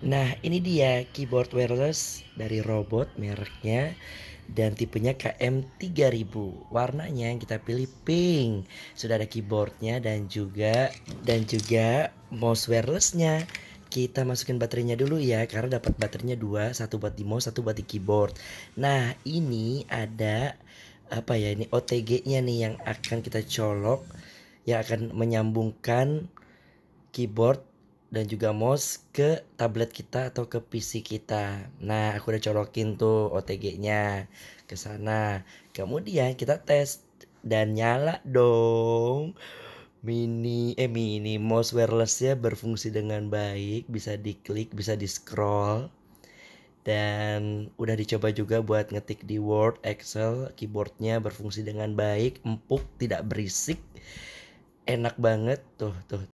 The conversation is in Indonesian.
Nah ini dia keyboard wireless dari robot mereknya dan tipenya KM3000 warnanya yang kita pilih pink sudah ada keyboardnya dan juga dan juga mouse wirelessnya kita masukin baterainya dulu ya karena dapat baterainya dua satu buat di mouse satu buat di keyboard nah ini ada apa ya ini OTG nya nih yang akan kita colok yang akan menyambungkan keyboard dan juga mouse ke tablet kita atau ke PC kita. Nah, aku udah colokin tuh OTG-nya ke sana. Kemudian kita tes dan nyala dong. Mini eh mini mouse wireless wirelessnya berfungsi dengan baik, bisa diklik, bisa di scroll. Dan udah dicoba juga buat ngetik di Word, Excel, keyboardnya berfungsi dengan baik, empuk, tidak berisik enak banget tuh tuh